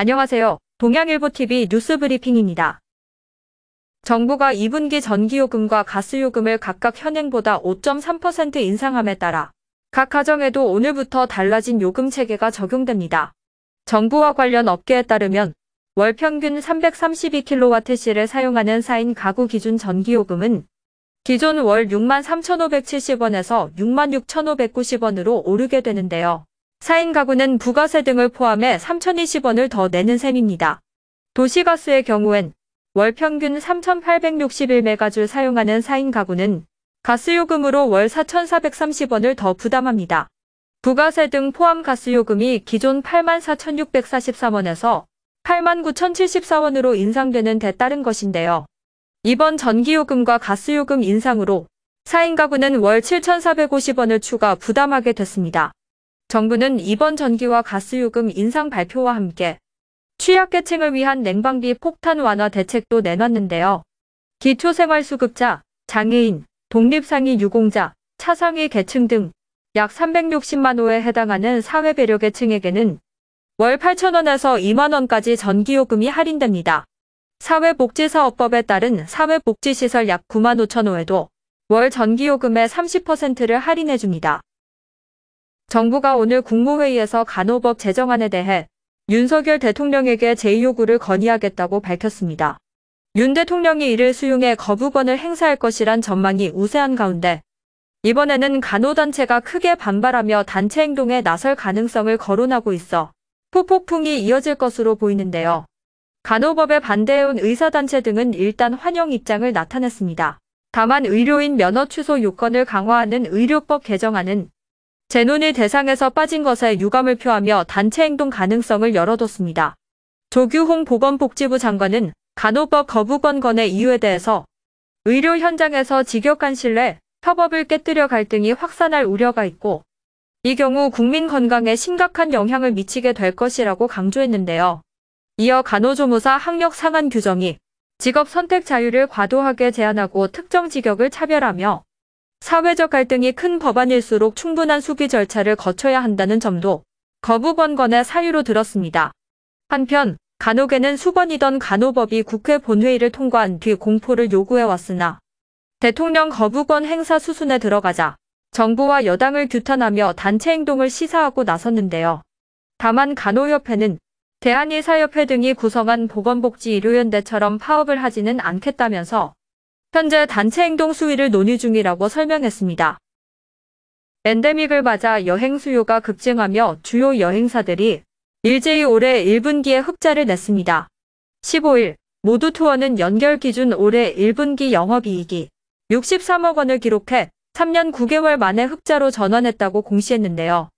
안녕하세요. 동양일보TV 뉴스브리핑입니다. 정부가 2분기 전기요금과 가스요금을 각각 현행보다 5.3% 인상함에 따라 각 가정에도 오늘부터 달라진 요금 체계가 적용됩니다. 정부와 관련 업계에 따르면 월 평균 332kWh를 사용하는 4인 가구 기준 전기요금은 기존 월 63,570원에서 66,590원으로 오르게 되는데요. 4인 가구는 부가세 등을 포함해 3,020원을 더 내는 셈입니다. 도시가스의 경우엔 월 평균 3,861메가줄 사용하는 4인 가구는 가스요금으로 월 4,430원을 더 부담합니다. 부가세 등 포함 가스요금이 기존 84,643원에서 89,074원으로 인상되는 데 따른 것인데요. 이번 전기요금과 가스요금 인상으로 4인 가구는 월 7,450원을 추가 부담하게 됐습니다. 정부는 이번 전기와 가스요금 인상 발표와 함께 취약계층을 위한 냉방비 폭탄 완화 대책도 내놨는데요. 기초생활수급자, 장애인, 독립상위 유공자, 차상위 계층 등 약 360만 호에 해당하는 사회배려 계층에게는 월 8천원에서 2만원까지 전기요금이 할인됩니다. 사회복지사업법에 따른 사회복지시설 약 9만 5천 호에도 월 전기요금의 30%를 할인해줍니다. 정부가 오늘 국무회의에서 간호법 제정안에 대해 윤석열 대통령에게 제의요구를 건의하겠다고 밝혔습니다. 윤 대통령이 이를 수용해 거부권을 행사할 것이란 전망이 우세한 가운데 이번에는 간호단체가 크게 반발하며 단체 행동에 나설 가능성을 거론하고 있어 후폭풍이 이어질 것으로 보이는데요. 간호법에 반대해온 의사단체 등은 일단 환영 입장을 나타냈습니다. 다만 의료인 면허 취소 요건을 강화하는 의료법 개정안은 제논이 대상에서 빠진 것에 유감을 표하며 단체 행동 가능성을 열어뒀습니다. 조규홍 보건복지부 장관은 간호법 거부권 건의 이유에 대해서 의료 현장에서 직역한 신뢰, 협업을 깨뜨려 갈등이 확산할 우려가 있고 이 경우 국민 건강에 심각한 영향을 미치게 될 것이라고 강조했는데요. 이어 간호조무사 학력 상한 규정이 직업 선택 자유를 과도하게 제한하고 특정 직역을 차별하며 사회적 갈등이 큰 법안일수록 충분한 수기 절차를 거쳐야 한다는 점도 거부권건의 사유로 들었습니다. 한편 간호계는 수건이던 간호법이 국회 본회의를 통과한 뒤 공포를 요구해왔으나 대통령 거부권 행사 수순에 들어가자 정부와 여당을 규탄하며 단체 행동을 시사하고 나섰는데요. 다만 간호협회는 대한의사협회 등이 구성한 보건복지의료연대처럼 파업을 하지는 않겠다면서 현재 단체 행동 수위를 논의 중이라고 설명했습니다. 엔데믹을 맞아 여행 수요가 급증하며 주요 여행사들이 일제히 올해 1분기에 흑자를 냈습니다. 15일 모두 투어는 연결 기준 올해 1분기 영업이익이 63억 원을 기록해 3년 9개월 만에 흑자로 전환했다고 공시했는데요.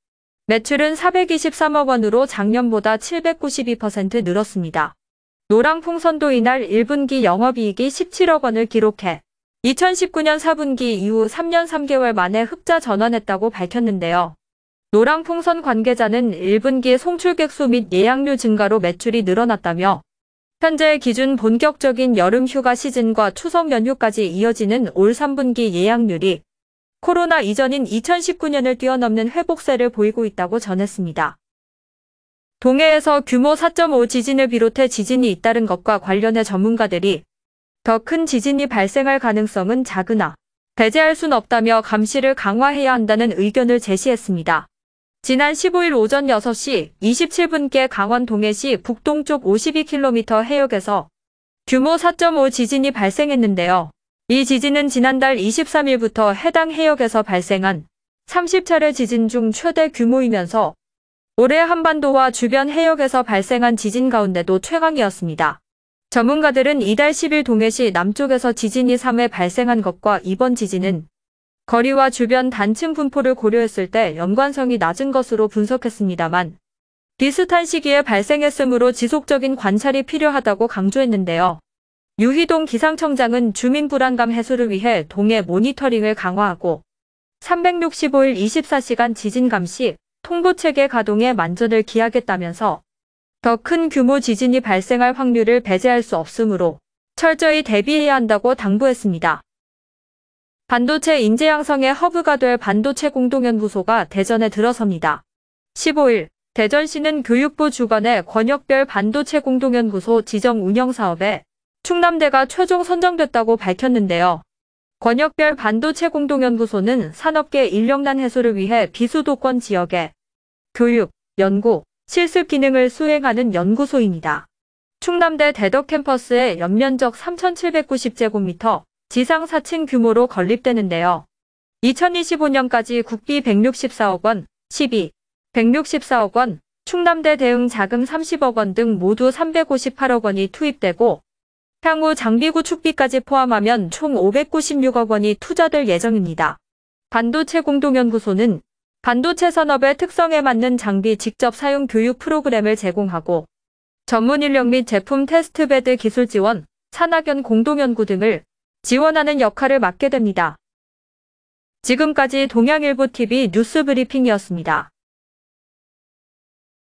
매출은 423억 원으로 작년보다 792% 늘었습니다. 노랑풍선도 이날 1분기 영업이익이 17억 원을 기록해 2019년 4분기 이후 3년 3개월 만에 흑자 전환했다고 밝혔는데요. 노랑풍선 관계자는 1분기 송출객수 및 예약료 증가로 매출이 늘어났다며 현재 기준 본격적인 여름 휴가 시즌과 추석 연휴까지 이어지는 올 3분기 예약률이 코로나 이전인 2019년을 뛰어넘는 회복세를 보이고 있다고 전했습니다. 동해에서 규모 4.5 지진을 비롯해 지진이 잇따른 것과 관련해 전문가들이 더 큰 지진이 발생할 가능성은 작으나 배제할 순 없다며 감시를 강화해야 한다는 의견을 제시했습니다. 지난 15일 오전 6시 27분께 강원 동해시 북동쪽 52km 해역에서 규모 4.5 지진이 발생했는데요. 이 지진은 지난달 23일부터 해당 해역에서 발생한 30차례 지진 중 최대 규모이면서 올해 한반도와 주변 해역에서 발생한 지진 가운데도 최강이었습니다. 전문가들은 이달 10일 동해시 남쪽에서 지진이 3회 발생한 것과 이번 지진은 거리와 주변 단층 분포를 고려했을 때 연관성이 낮은 것으로 분석했습니다만 비슷한 시기에 발생했으므로 지속적인 관찰이 필요하다고 강조했는데요. 유희동 기상청장은 주민 불안감 해소를 위해 동해 모니터링을 강화하고 365일 24시간 지진 감시, 통보체계 가동에 만전을 기하겠다면서 더 큰 규모 지진이 발생할 확률을 배제할 수 없으므로 철저히 대비해야 한다고 당부했습니다. 반도체 인재 양성의 허브가 될 반도체 공동연구소가 대전에 들어섭니다. 15일 대전시는 교육부 주관의 권역별 반도체 공동연구소 지정 운영 사업에 충남대가 최종 선정됐다고 밝혔는데요. 권역별 반도체 공동연구소는 산업계 인력난 해소를 위해 비수도권 지역에 교육, 연구, 실습 기능을 수행하는 연구소입니다. 충남대 대덕 캠퍼스의 연면적 3,790제곱미터, 지상 4층 규모로 건립되는데요. 2025년까지 국비 164억 원, 12, 164억 원, 충남대 대응 자금 30억 원 등 모두 358억 원이 투입되고 향후 장비 구축비까지 포함하면 총 596억 원이 투자될 예정입니다. 반도체 공동연구소는 반도체 산업의 특성에 맞는 장비 직접 사용 교육 프로그램을 제공하고 전문 인력 및 제품 테스트베드 기술 지원, 산학연 공동연구 등을 지원하는 역할을 맡게 됩니다. 지금까지 동양일보TV 뉴스브리핑이었습니다.